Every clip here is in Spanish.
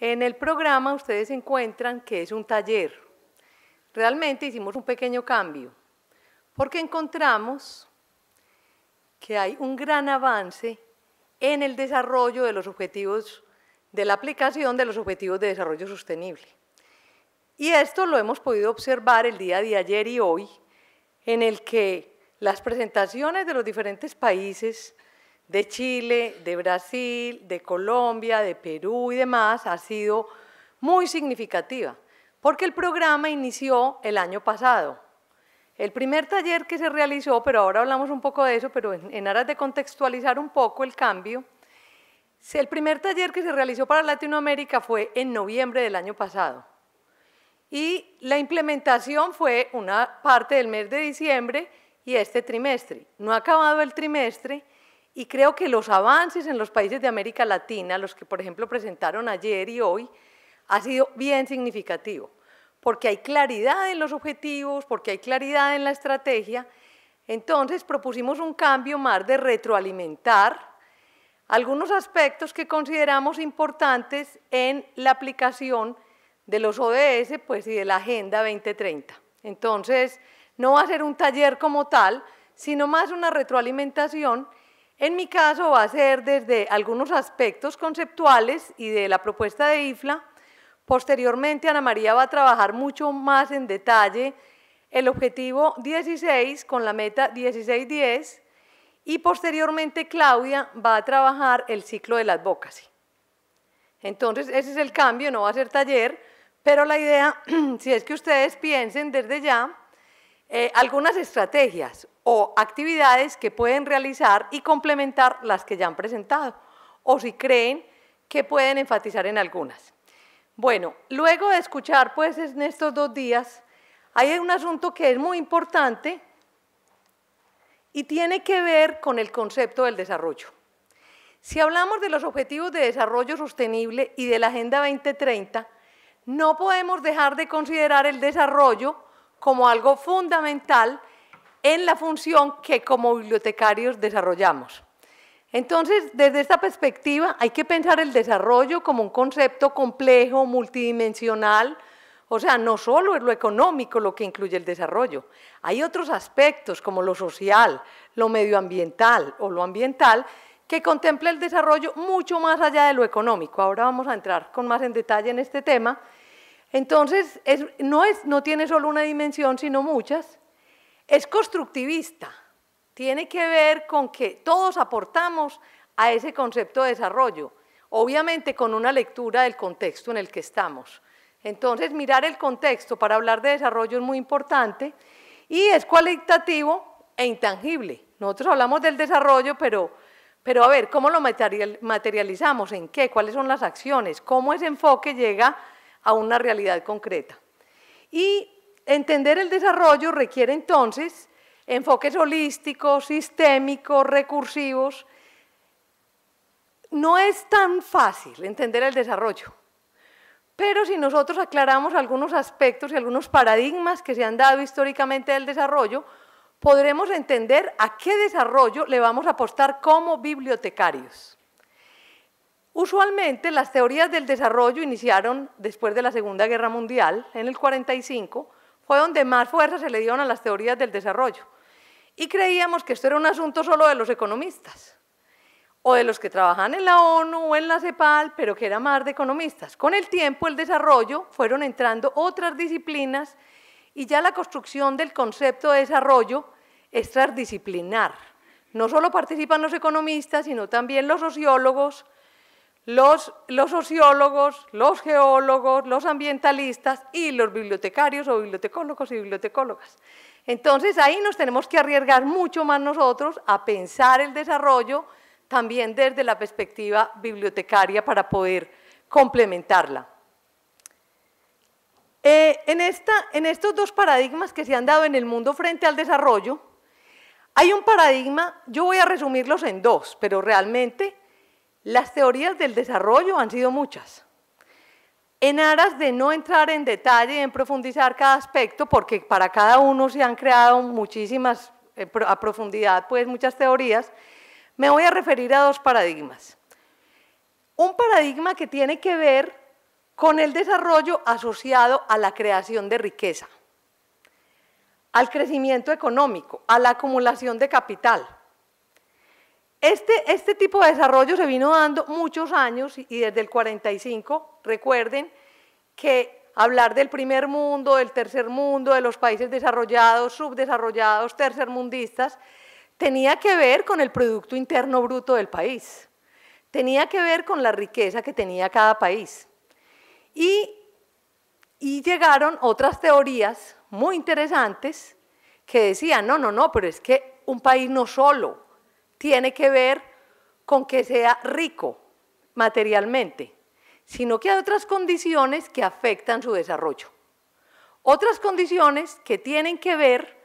En el programa ustedes encuentran que es un taller. Realmente hicimos un pequeño cambio, porque encontramos que hay un gran avance en el desarrollo de los objetivos, de la aplicación de los objetivos de desarrollo sostenible. Y esto lo hemos podido observar el día de ayer y hoy, en el que las presentaciones de los diferentes países de Chile, de Brasil, de Colombia, de Perú y demás ha sido muy significativa, porque el programa inició el año pasado. El primer taller que se realizó, pero ahora hablamos un poco de eso, pero en, aras de contextualizar un poco el cambio, el primer taller que se realizó para Latinoamérica fue en noviembre del año pasado. Y la implementación fue una parte del mes de diciembre y este trimestre. No ha acabado el trimestre y creo que los avances en los países de América Latina, los que por ejemplo presentaron ayer y hoy, ha sido bien significativo, porque hay claridad en los objetivos, porque hay claridad en la estrategia. Entonces propusimos un cambio más de retroalimentar algunos aspectos que consideramos importantes en la aplicación de los ODS pues, y de la Agenda 2030. Entonces, no va a ser un taller como tal, sino más una retroalimentación en mi caso va a ser desde algunos aspectos conceptuales y de la propuesta de IFLA. Posteriormente Ana María va a trabajar mucho más en detalle el objetivo 16 con la meta 1610 y posteriormente Claudia va a trabajar el ciclo de la advocacy. Entonces ese es el cambio, no va a ser taller, pero la idea, si es que ustedes piensen desde ya, eh, algunas estrategias o actividades que pueden realizar y complementar las que ya han presentado, o si creen que pueden enfatizar en algunas. Bueno, luego de escuchar pues en estos dos días, hay un asunto que es muy importante y tiene que ver con el concepto del desarrollo. Si hablamos de los Objetivos de Desarrollo Sostenible y de la Agenda 2030, no podemos dejar de considerar el desarrollo como algo fundamental en la función que como bibliotecarios desarrollamos. Entonces, desde esta perspectiva, hay que pensar el desarrollo como un concepto complejo, multidimensional, o sea, no solo es lo económico lo que incluye el desarrollo, hay otros aspectos como lo social, lo medioambiental o lo ambiental que contempla el desarrollo mucho más allá de lo económico. Ahora vamos a entrar con más en detalle en este tema, entonces, no, tiene solo una dimensión, sino muchas. Es constructivista. Tiene que ver con que todos aportamos a ese concepto de desarrollo, obviamente con una lectura del contexto en el que estamos. Entonces, mirar el contexto para hablar de desarrollo es muy importante y es cualitativo e intangible. Nosotros hablamos del desarrollo, pero, pero a ver, ¿cómo lo materializamos? ¿En qué? ¿Cuáles son las acciones? ¿Cómo ese enfoque llega a una realidad concreta. Y entender el desarrollo requiere entonces enfoques holísticos, sistémicos, recursivos. No es tan fácil entender el desarrollo, pero si nosotros aclaramos algunos aspectos y algunos paradigmas que se han dado históricamente del desarrollo, podremos entender a qué desarrollo le vamos a apostar como bibliotecarios. Usualmente las teorías del desarrollo iniciaron después de la Segunda Guerra Mundial, en el 45, fue donde más fuerza se le dieron a las teorías del desarrollo. Y creíamos que esto era un asunto solo de los economistas, o de los que trabajan en la ONU o en la CEPAL, pero que era más de economistas. Con el tiempo, el desarrollo, fueron entrando otras disciplinas y ya la construcción del concepto de desarrollo es transdisciplinar. No solo participan los economistas, sino también los sociólogos, los, sociólogos, los geólogos, los ambientalistas y los bibliotecarios o bibliotecólogos y bibliotecólogas. Entonces ahí nos tenemos que arriesgar mucho más nosotros a pensar el desarrollo también desde la perspectiva bibliotecaria para poder complementarla. Eh, en estos dos paradigmas que se han dado en el mundo frente al desarrollo, hay un paradigma, yo voy a resumirlos en dos, pero realmente las teorías del desarrollo han sido muchas. En aras de no entrar en detalle, en profundizar cada aspecto, porque para cada uno se han creado muchísimas, eh, a profundidad, pues muchas teorías, me voy a referir a dos paradigmas. Un paradigma que tiene que ver con el desarrollo asociado a la creación de riqueza, al crecimiento económico, a la acumulación de capital, este, este, tipo de desarrollo se vino dando muchos años y, desde el 45, recuerden que hablar del primer mundo, del tercer mundo, de los países desarrollados, subdesarrollados, tercermundistas, tenía que ver con el Producto Interno Bruto del país, tenía que ver con la riqueza que tenía cada país. y llegaron otras teorías muy interesantes que decían, no, no, no, pero es que un país no solo tiene que ver con que sea rico materialmente, sino que hay otras condiciones que afectan su desarrollo. Otras condiciones que tienen que ver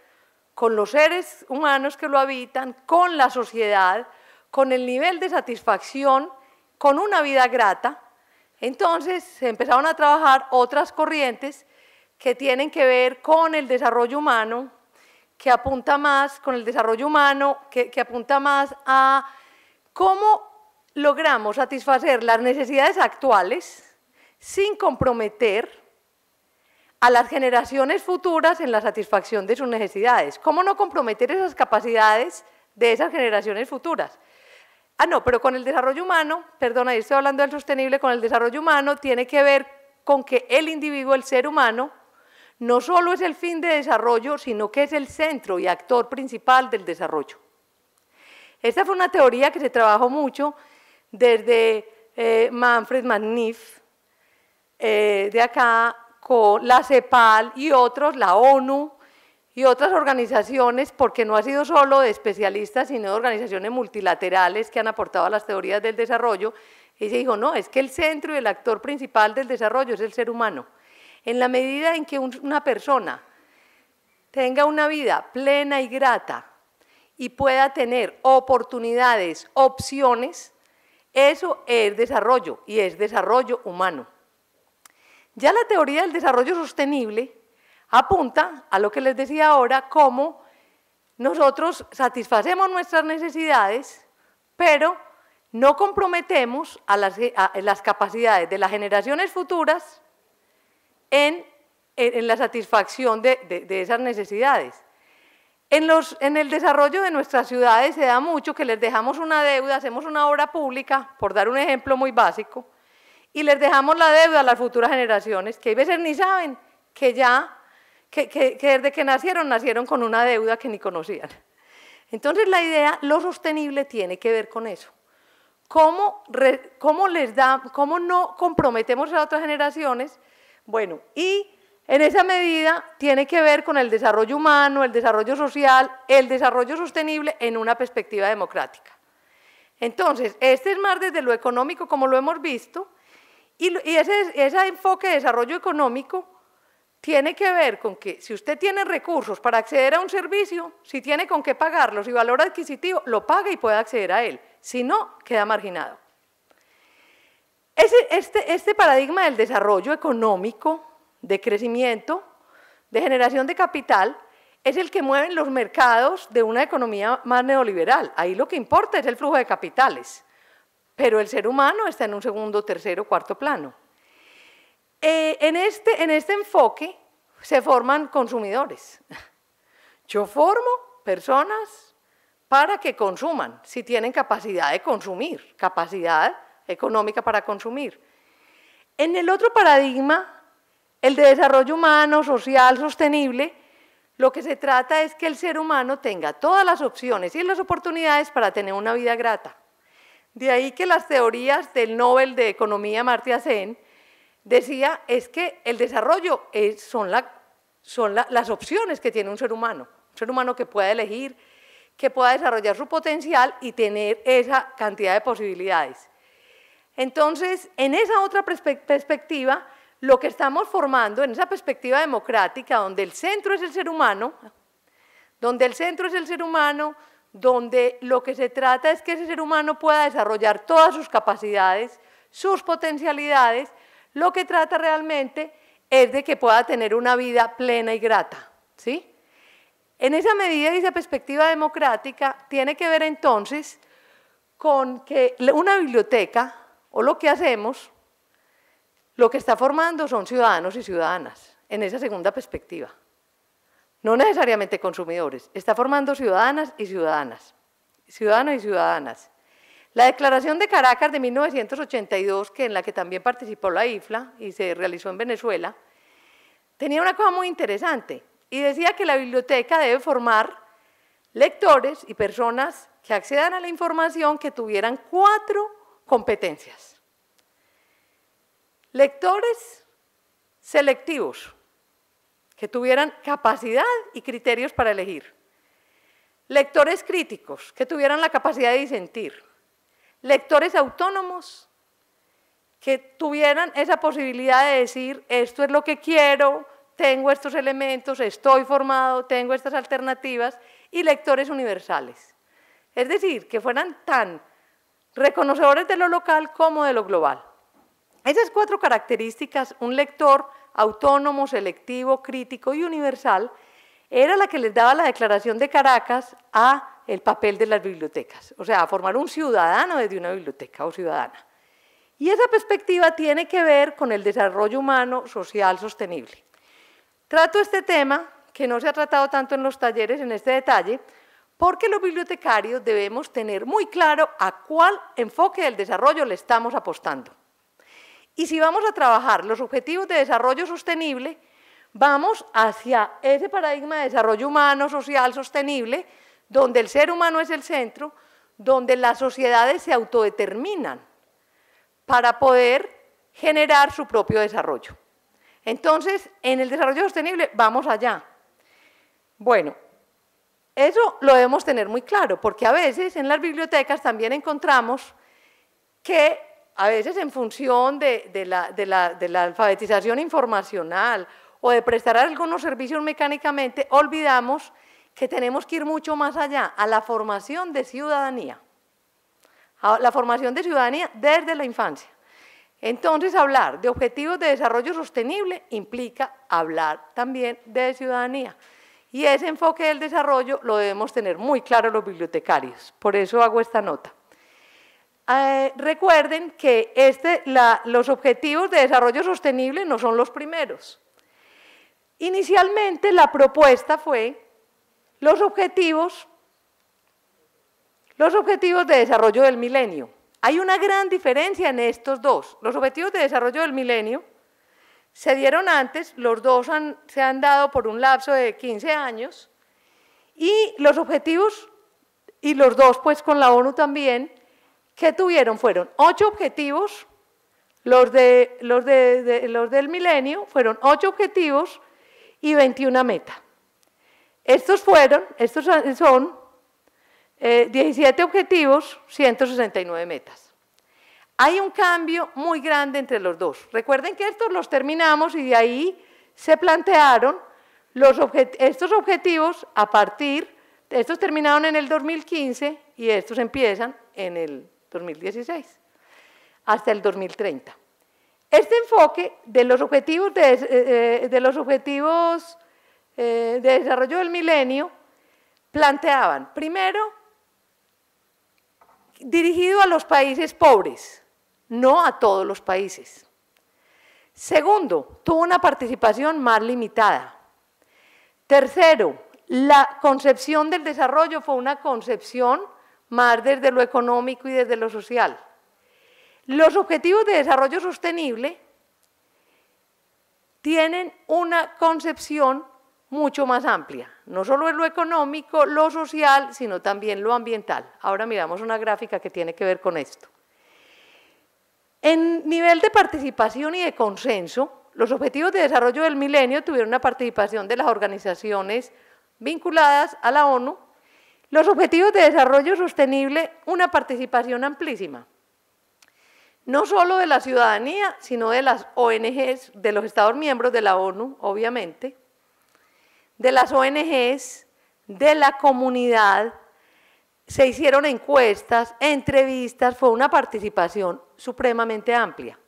con los seres humanos que lo habitan, con la sociedad, con el nivel de satisfacción, con una vida grata. Entonces se empezaron a trabajar otras corrientes que tienen que ver con el desarrollo humano, que apunta más con el desarrollo humano, que, apunta más a cómo logramos satisfacer las necesidades actuales sin comprometer a las generaciones futuras en la satisfacción de sus necesidades. ¿Cómo no comprometer esas capacidades de esas generaciones futuras? Ah, no, pero con el desarrollo humano, perdona, ahí estoy hablando del sostenible, con el desarrollo humano tiene que ver con que el individuo, el ser humano, no solo es el fin de desarrollo, sino que es el centro y actor principal del desarrollo. Esta fue una teoría que se trabajó mucho desde eh, Manfred Magnif, eh, de acá, con la CEPAL y otros, la ONU y otras organizaciones, porque no ha sido solo de especialistas, sino de organizaciones multilaterales que han aportado a las teorías del desarrollo, y se dijo, no, es que el centro y el actor principal del desarrollo es el ser humano. En la medida en que una persona tenga una vida plena y grata y pueda tener oportunidades, opciones, eso es desarrollo y es desarrollo humano. Ya la teoría del desarrollo sostenible apunta a lo que les decía ahora, cómo nosotros satisfacemos nuestras necesidades, pero no comprometemos las capacidades de las generaciones futuras en, la satisfacción de, esas necesidades. En, el desarrollo de nuestras ciudades se da mucho que les dejamos una deuda, hacemos una obra pública, por dar un ejemplo muy básico, y les dejamos la deuda a las futuras generaciones, que a veces ni saben que ya, que, desde que nacieron, nacieron con una deuda que ni conocían. Entonces la idea, lo sostenible, tiene que ver con eso. ¿Cómo, cómo les da, cómo no comprometemos a otras generaciones bueno, y en esa medida tiene que ver con el desarrollo humano, el desarrollo social, el desarrollo sostenible en una perspectiva democrática. Entonces, este es más desde lo económico, como lo hemos visto, y, ese, enfoque de desarrollo económico tiene que ver con que si usted tiene recursos para acceder a un servicio, si tiene con qué pagarlo, si valor adquisitivo, lo paga y puede acceder a él. Si no, queda marginado. Este, este, paradigma del desarrollo económico, de crecimiento, de generación de capital, es el que mueven los mercados de una economía más neoliberal. Ahí lo que importa es el flujo de capitales, pero el ser humano está en un segundo, tercero, cuarto plano. Eh, en, este, en este enfoque se forman consumidores. Yo formo personas para que consuman, si tienen capacidad de consumir, capacidad económica para consumir. En el otro paradigma, el de desarrollo humano, social, sostenible, lo que se trata es que el ser humano tenga todas las opciones y las oportunidades para tener una vida grata. De ahí que las teorías del Nobel de Economía Martia Sen decía es que el desarrollo son, las opciones que tiene un ser humano, un ser humano que pueda elegir, que pueda desarrollar su potencial y tener esa cantidad de posibilidades. Entonces, en esa otra perspectiva, lo que estamos formando, en esa perspectiva democrática, donde el centro es el ser humano, donde el centro es el ser humano, donde lo que se trata es que ese ser humano pueda desarrollar todas sus capacidades, sus potencialidades, lo que trata realmente es de que pueda tener una vida plena y grata. ¿sí? En esa medida y esa perspectiva democrática tiene que ver entonces con que una biblioteca o lo que hacemos, lo que está formando son ciudadanos y ciudadanas, en esa segunda perspectiva. No necesariamente consumidores, está formando ciudadanas y ciudadanas, ciudadanos y ciudadanas. La Declaración de Caracas de 1982, que en la que también participó la IFLA y se realizó en Venezuela, tenía una cosa muy interesante y decía que la biblioteca debe formar lectores y personas que accedan a la información que tuvieran cuatro competencias. Lectores selectivos, que tuvieran capacidad y criterios para elegir. Lectores críticos, que tuvieran la capacidad de disentir. Lectores autónomos, que tuvieran esa posibilidad de decir, esto es lo que quiero, tengo estos elementos, estoy formado, tengo estas alternativas, y lectores universales. Es decir, que fueran tan reconocedores de lo local como de lo global. Esas cuatro características, un lector autónomo, selectivo, crítico y universal, era la que les daba la Declaración de Caracas a el papel de las bibliotecas, o sea, a formar un ciudadano desde una biblioteca o ciudadana. Y esa perspectiva tiene que ver con el desarrollo humano social sostenible. Trato este tema, que no se ha tratado tanto en los talleres en este detalle, porque los bibliotecarios debemos tener muy claro a cuál enfoque del desarrollo le estamos apostando. Y si vamos a trabajar los objetivos de desarrollo sostenible, vamos hacia ese paradigma de desarrollo humano, social, sostenible, donde el ser humano es el centro, donde las sociedades se autodeterminan para poder generar su propio desarrollo. Entonces, en el desarrollo sostenible vamos allá. Bueno, eso lo debemos tener muy claro, porque a veces en las bibliotecas también encontramos que a veces en función de, la, la, alfabetización informacional o de prestar algunos servicios mecánicamente, olvidamos que tenemos que ir mucho más allá, a la formación de ciudadanía, a la formación de ciudadanía desde la infancia. Entonces, hablar de objetivos de desarrollo sostenible implica hablar también de ciudadanía. Y ese enfoque del desarrollo lo debemos tener muy claro los bibliotecarios, por eso hago esta nota. Eh, recuerden que este, los objetivos de desarrollo sostenible no son los primeros. Inicialmente la propuesta fue los objetivos, los objetivos de desarrollo del milenio. Hay una gran diferencia en estos dos. Los objetivos de desarrollo del milenio se dieron antes, los dos se han dado por un lapso de 15 años, y los objetivos, y los dos pues con la ONU también, que tuvieron fueron ocho objetivos, los, de, los, de, los del milenio fueron ocho objetivos y 21 meta. Estos fueron, estos son 17 eh, objetivos, 169 metas. Hay un cambio muy grande entre los dos. Recuerden que estos los terminamos y de ahí se plantearon estos objetivos a partir, estos terminaron en el 2015 y estos empiezan en el 2016, hasta el 2030. Este enfoque de los objetivos de, eh, eh, los objetivos eh, de desarrollo del milenio planteaban, primero, dirigido a los países pobres, no a todos los países. Segundo, tuvo una participación más limitada. Tercero, la concepción del desarrollo fue una concepción más desde lo económico y desde lo social. Los objetivos de desarrollo sostenible tienen una concepción mucho más amplia. No solo en lo económico, lo social, sino también lo ambiental. Ahora miramos una gráfica que tiene que ver con esto. En nivel de participación y de consenso, los objetivos de desarrollo del milenio tuvieron una participación de las organizaciones vinculadas a la ONU, los objetivos de desarrollo sostenible, una participación amplísima, no solo de la ciudadanía, sino de las ONGs, de los Estados miembros de la ONU, obviamente, de las ONGs, de la comunidad, se hicieron encuestas, entrevistas, fue una participación supremamente amplia.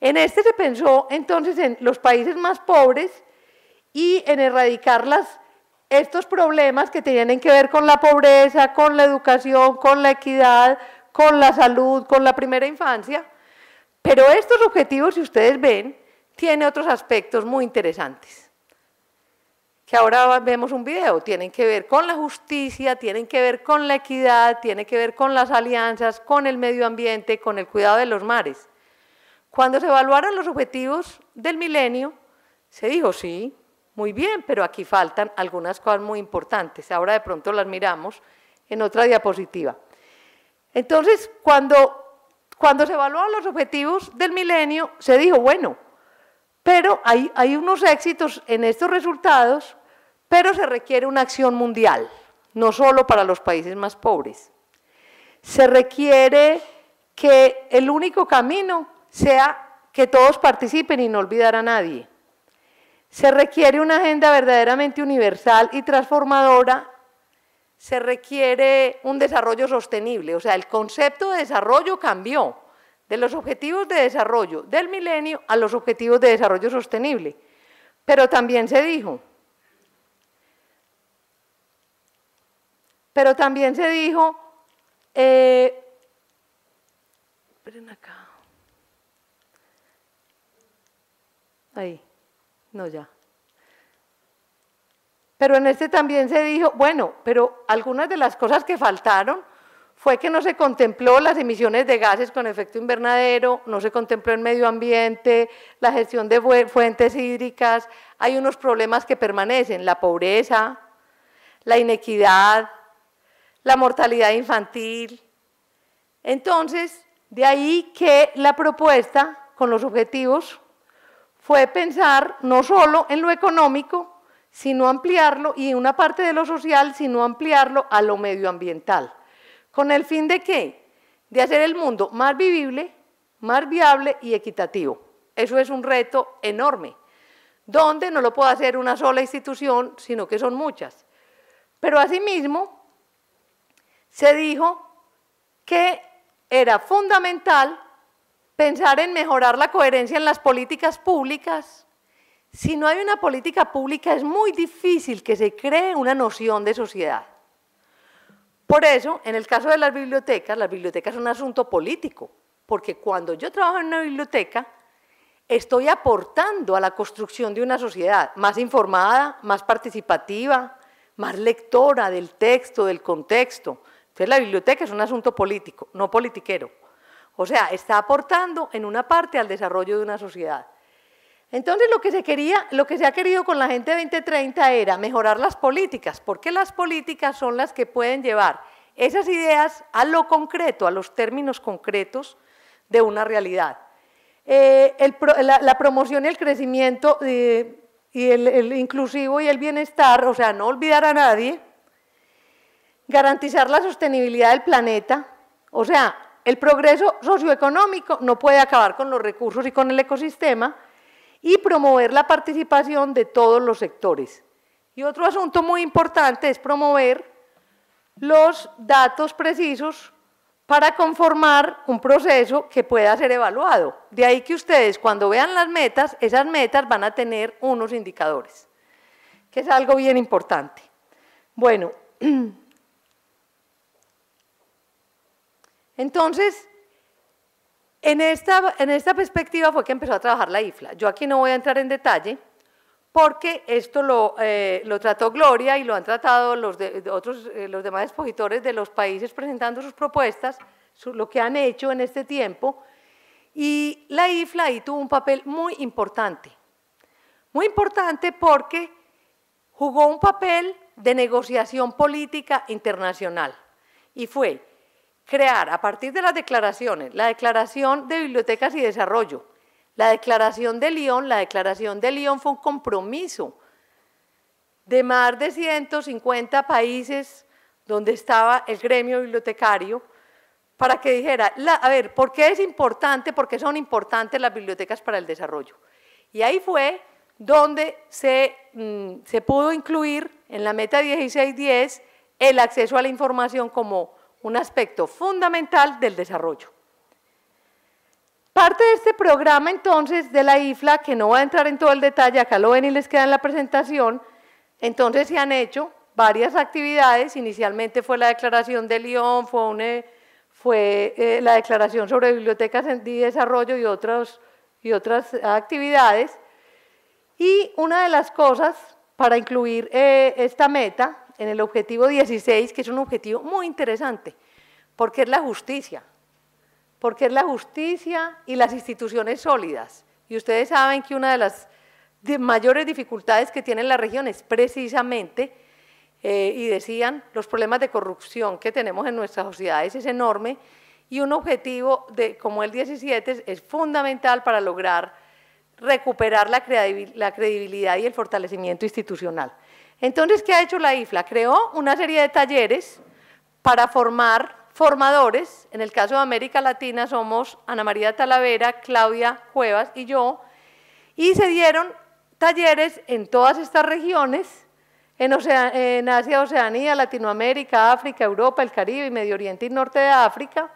En este se pensó entonces en los países más pobres y en erradicar estos problemas que tienen que ver con la pobreza, con la educación, con la equidad, con la salud, con la primera infancia. Pero estos objetivos, si ustedes ven, tienen otros aspectos muy interesantes que ahora vemos un video, tienen que ver con la justicia, tienen que ver con la equidad, tienen que ver con las alianzas, con el medio ambiente, con el cuidado de los mares. Cuando se evaluaron los objetivos del milenio, se dijo, sí, muy bien, pero aquí faltan algunas cosas muy importantes. Ahora de pronto las miramos en otra diapositiva. Entonces, cuando, cuando se evaluaron los objetivos del milenio, se dijo, bueno, pero hay unos éxitos en estos resultados pero se requiere una acción mundial, no solo para los países más pobres. Se requiere que el único camino sea que todos participen y no olvidar a nadie. Se requiere una agenda verdaderamente universal y transformadora. Se requiere un desarrollo sostenible. O sea, el concepto de desarrollo cambió de los objetivos de desarrollo del milenio a los objetivos de desarrollo sostenible. Pero también se dijo, Pero también se dijo, eh, acá. Ahí, no ya. Pero en este también se dijo, bueno, pero algunas de las cosas que faltaron fue que no se contempló las emisiones de gases con efecto invernadero, no se contempló el medio ambiente, la gestión de fuentes hídricas, hay unos problemas que permanecen, la pobreza, la inequidad, la mortalidad infantil. Entonces, de ahí que la propuesta con los objetivos fue pensar no solo en lo económico, sino ampliarlo, y una parte de lo social, sino ampliarlo a lo medioambiental. ¿Con el fin de qué? De hacer el mundo más vivible, más viable y equitativo. Eso es un reto enorme, donde no lo puede hacer una sola institución, sino que son muchas. Pero asimismo, se dijo que era fundamental pensar en mejorar la coherencia en las políticas públicas. Si no hay una política pública es muy difícil que se cree una noción de sociedad. Por eso, en el caso de las bibliotecas, las bibliotecas son un asunto político, porque cuando yo trabajo en una biblioteca, estoy aportando a la construcción de una sociedad más informada, más participativa, más lectora del texto, del contexto, entonces la biblioteca es un asunto político, no politiquero. O sea, está aportando en una parte al desarrollo de una sociedad. Entonces lo que se quería, lo que se ha querido con la gente 2030 era mejorar las políticas, porque las políticas son las que pueden llevar esas ideas a lo concreto, a los términos concretos de una realidad. Eh, la, promoción y el crecimiento eh, y el inclusivo y el bienestar, o sea, no olvidar a nadie, garantizar la sostenibilidad del planeta, o sea, el progreso socioeconómico no puede acabar con los recursos y con el ecosistema, y promover la participación de todos los sectores. Y otro asunto muy importante es promover los datos precisos para conformar un proceso que pueda ser evaluado. De ahí que ustedes cuando vean las metas, esas metas van a tener unos indicadores, que es algo bien importante. Bueno, Entonces, en esta, perspectiva fue que empezó a trabajar la IFLA. Yo aquí no voy a entrar en detalle porque esto lo, eh, trató Gloria y lo han tratado los, eh, los demás expositores de los países presentando sus propuestas, lo que han hecho en este tiempo. Y la IFLA ahí tuvo un papel muy importante. Muy importante porque jugó un papel de negociación política internacional y fue crear a partir de las declaraciones la declaración de bibliotecas y desarrollo. La declaración de Lyon, la declaración de Lyon fue un compromiso de más de 150 países donde estaba el gremio bibliotecario para que dijera, a ver, ¿por qué es importante? ¿Por qué son importantes las bibliotecas para el desarrollo? Y ahí fue donde se, mm, se pudo incluir en la meta 1610 el acceso a la información como un aspecto fundamental del desarrollo. Parte de este programa entonces de la IFLA, que no va a entrar en todo el detalle, acá lo ven y les queda en la presentación, entonces se han hecho varias actividades, inicialmente fue la declaración de Lyon, fue, eh, fue eh, la declaración sobre bibliotecas en desarrollo y, otros, y otras actividades, y una de las cosas para incluir eh, esta meta en el objetivo 16, que es un objetivo muy interesante, porque es la justicia, porque es la justicia y las instituciones sólidas. Y ustedes saben que una de las mayores dificultades que tienen las regiones, precisamente, eh, y decían, los problemas de corrupción que tenemos en nuestras sociedades es enorme, y un objetivo como el 17 es, fundamental para lograr recuperar la credibilidad y el fortalecimiento institucional. Entonces, ¿qué ha hecho la IFLA? Creó una serie de talleres para formar formadores. En el caso de América Latina somos Ana María Talavera, Claudia Cuevas y yo. Y se dieron talleres en todas estas regiones, en, Asia, Oceanía, Latinoamérica, África, Europa, el Caribe, Medio Oriente y Norte de África.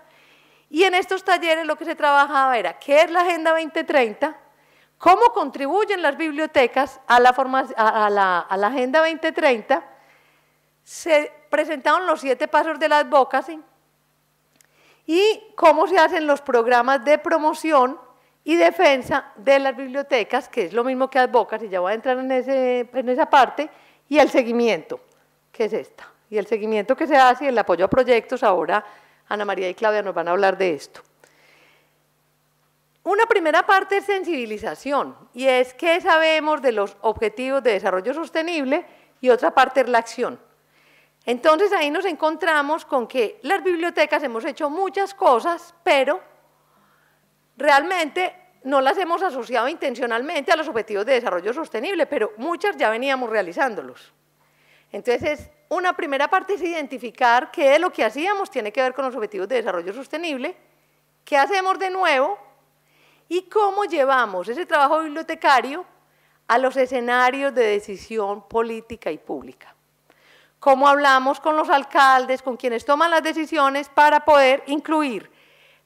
Y en estos talleres lo que se trabajaba era qué es la Agenda 2030, ¿Cómo contribuyen las bibliotecas a la, a, la, Agenda 2030? Se presentaron los siete pasos de la advocacy y cómo se hacen los programas de promoción y defensa de las bibliotecas, que es lo mismo que advocacy, ya voy a entrar en, ese, en esa parte, y el seguimiento, que es esta, y el seguimiento que se hace y el apoyo a proyectos, ahora Ana María y Claudia nos van a hablar de esto. Una primera parte es sensibilización, y es qué sabemos de los objetivos de desarrollo sostenible, y otra parte es la acción. Entonces ahí nos encontramos con que las bibliotecas hemos hecho muchas cosas, pero realmente no las hemos asociado intencionalmente a los objetivos de desarrollo sostenible, pero muchas ya veníamos realizándolos. Entonces, una primera parte es identificar qué es lo que hacíamos tiene que ver con los objetivos de desarrollo sostenible, qué hacemos de nuevo y cómo llevamos ese trabajo bibliotecario a los escenarios de decisión política y pública. Cómo hablamos con los alcaldes, con quienes toman las decisiones para poder incluir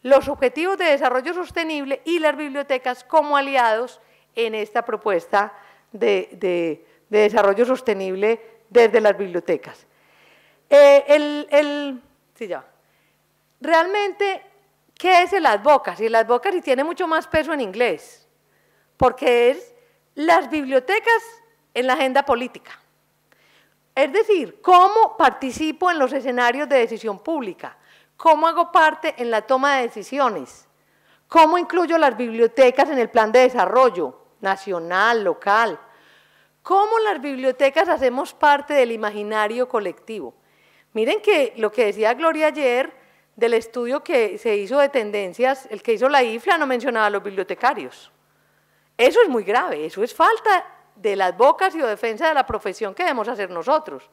los objetivos de desarrollo sostenible y las bibliotecas como aliados en esta propuesta de, desarrollo sostenible desde las bibliotecas. Eh, el, Realmente ¿Qué es el Y El advocacy tiene mucho más peso en inglés, porque es las bibliotecas en la agenda política. Es decir, cómo participo en los escenarios de decisión pública, cómo hago parte en la toma de decisiones, cómo incluyo las bibliotecas en el plan de desarrollo nacional, local, cómo las bibliotecas hacemos parte del imaginario colectivo. Miren que lo que decía Gloria ayer del estudio que se hizo de tendencias, el que hizo la IFLA no mencionaba a los bibliotecarios. Eso es muy grave, eso es falta de las bocas y de defensa de la profesión que debemos hacer nosotros.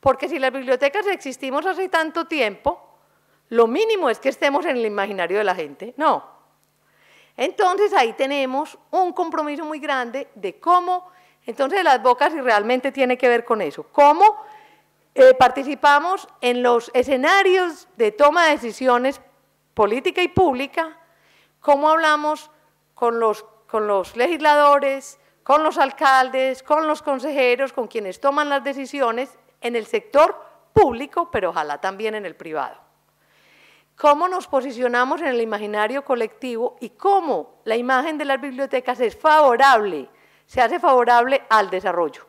Porque si las bibliotecas existimos hace tanto tiempo, lo mínimo es que estemos en el imaginario de la gente. No. Entonces ahí tenemos un compromiso muy grande de cómo, entonces las bocas y realmente tiene que ver con eso, cómo eh, participamos en los escenarios de toma de decisiones política y pública, cómo hablamos con los, con los legisladores, con los alcaldes, con los consejeros, con quienes toman las decisiones en el sector público, pero ojalá también en el privado. Cómo nos posicionamos en el imaginario colectivo y cómo la imagen de las bibliotecas es favorable, se hace favorable al desarrollo.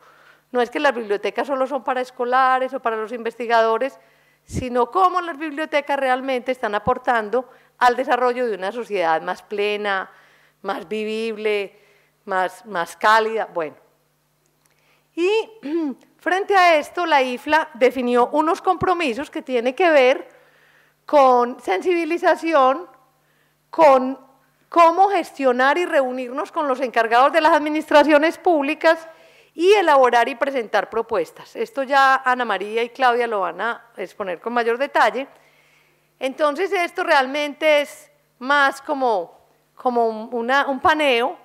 No es que las bibliotecas solo son para escolares o para los investigadores, sino cómo las bibliotecas realmente están aportando al desarrollo de una sociedad más plena, más vivible, más, más cálida. Bueno, y frente a esto, la IFLA definió unos compromisos que tienen que ver con sensibilización, con cómo gestionar y reunirnos con los encargados de las administraciones públicas y elaborar y presentar propuestas. Esto ya Ana María y Claudia lo van a exponer con mayor detalle. Entonces esto realmente es más como, como un paneo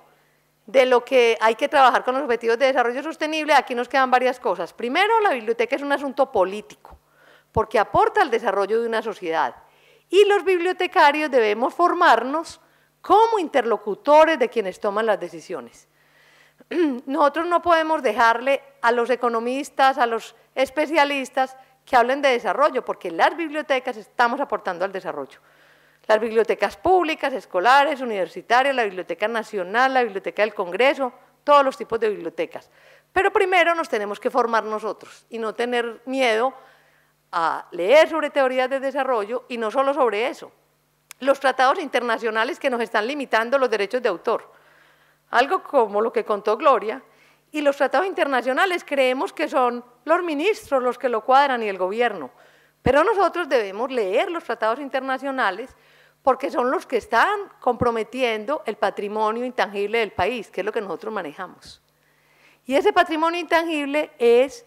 de lo que hay que trabajar con los objetivos de desarrollo sostenible. Aquí nos quedan varias cosas. Primero, la biblioteca es un asunto político, porque aporta al desarrollo de una sociedad. Y los bibliotecarios debemos formarnos como interlocutores de quienes toman las decisiones. nosotros no podemos dejarle a los economistas, a los especialistas que hablen de desarrollo, porque las bibliotecas estamos aportando al desarrollo. Las bibliotecas públicas, escolares, universitarias, la Biblioteca Nacional, la Biblioteca del Congreso, todos los tipos de bibliotecas. Pero primero nos tenemos que formar nosotros y no tener miedo a leer sobre teorías de desarrollo y no solo sobre eso. Los tratados internacionales que nos están limitando los derechos de autor algo como lo que contó Gloria, y los tratados internacionales creemos que son los ministros los que lo cuadran y el gobierno. Pero nosotros debemos leer los tratados internacionales porque son los que están comprometiendo el patrimonio intangible del país, que es lo que nosotros manejamos. Y ese patrimonio intangible es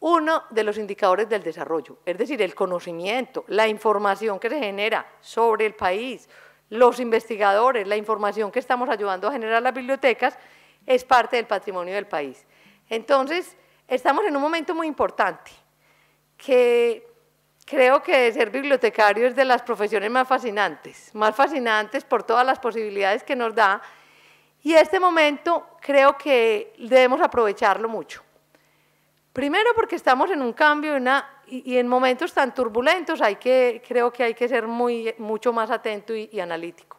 uno de los indicadores del desarrollo, es decir, el conocimiento, la información que se genera sobre el país, los investigadores, la información que estamos ayudando a generar las bibliotecas, es parte del patrimonio del país. Entonces, estamos en un momento muy importante, que creo que ser bibliotecario es de las profesiones más fascinantes, más fascinantes por todas las posibilidades que nos da, y este momento creo que debemos aprovecharlo mucho. Primero porque estamos en un cambio y, en momentos tan turbulentos creo que hay que ser mucho más atento y, analítico.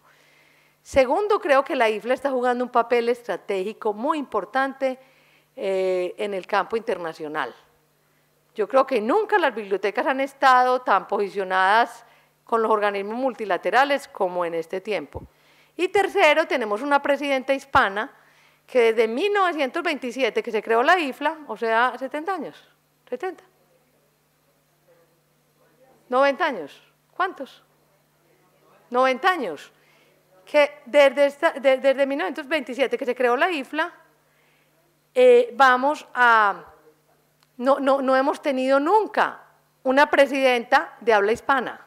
Segundo, creo que la IFLA está jugando un papel estratégico muy importante eh, en el campo internacional. Yo creo que nunca las bibliotecas han estado tan posicionadas con los organismos multilaterales como en este tiempo. Y tercero, tenemos una presidenta hispana que desde 1927 que se creó la IFLA, o sea, 70 años, 70, 90 años, ¿cuántos? 90 años, que desde, esta, 1927 que se creó la IFLA, eh, vamos a, no, hemos tenido nunca una presidenta de habla hispana.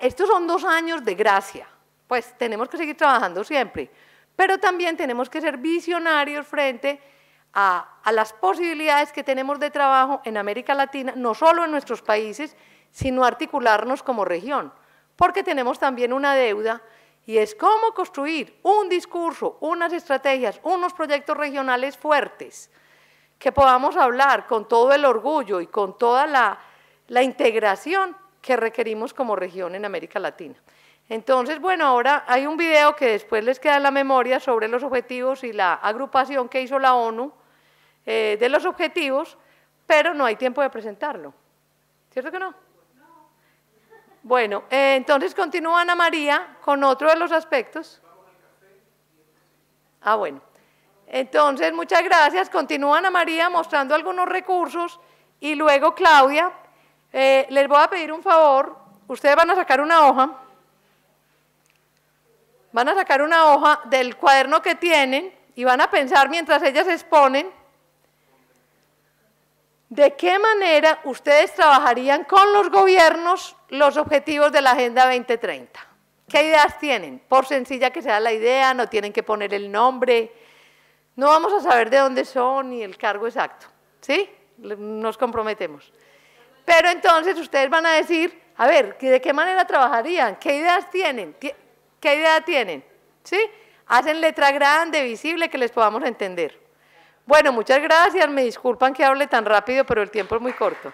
estos son dos años de gracia, pues tenemos que seguir trabajando siempre, pero también tenemos que ser visionarios frente a, las posibilidades que tenemos de trabajo en América Latina, no solo en nuestros países, sino articularnos como región, porque tenemos también una deuda y es cómo construir un discurso, unas estrategias, unos proyectos regionales fuertes, que podamos hablar con todo el orgullo y con toda la integración que requerimos como región en América Latina. Entonces, bueno, ahora hay un video que después les queda en la memoria sobre los objetivos y la agrupación que hizo la ONU eh, de los objetivos, pero no hay tiempo de presentarlo. ¿Cierto que no? Bueno, eh, entonces continúa Ana María con otro de los aspectos. Ah, bueno. Entonces, muchas gracias. Continúa Ana María mostrando algunos recursos y luego Claudia. Eh, les voy a pedir un favor. Ustedes van a sacar una hoja. Van a sacar una hoja del cuaderno que tienen y van a pensar mientras ellas exponen de qué manera ustedes trabajarían con los gobiernos los objetivos de la Agenda 2030. ¿Qué ideas tienen? Por sencilla que sea la idea, no tienen que poner el nombre, no vamos a saber de dónde son ni el cargo exacto, ¿sí? Nos comprometemos. Pero entonces ustedes van a decir, a ver, ¿de qué manera trabajarían? ¿Qué ideas tienen? ¿Qué idea tienen? ¿Sí? Hacen letra grande, visible, que les podamos entender. Bueno, muchas gracias. Me disculpan que hable tan rápido, pero el tiempo es muy corto.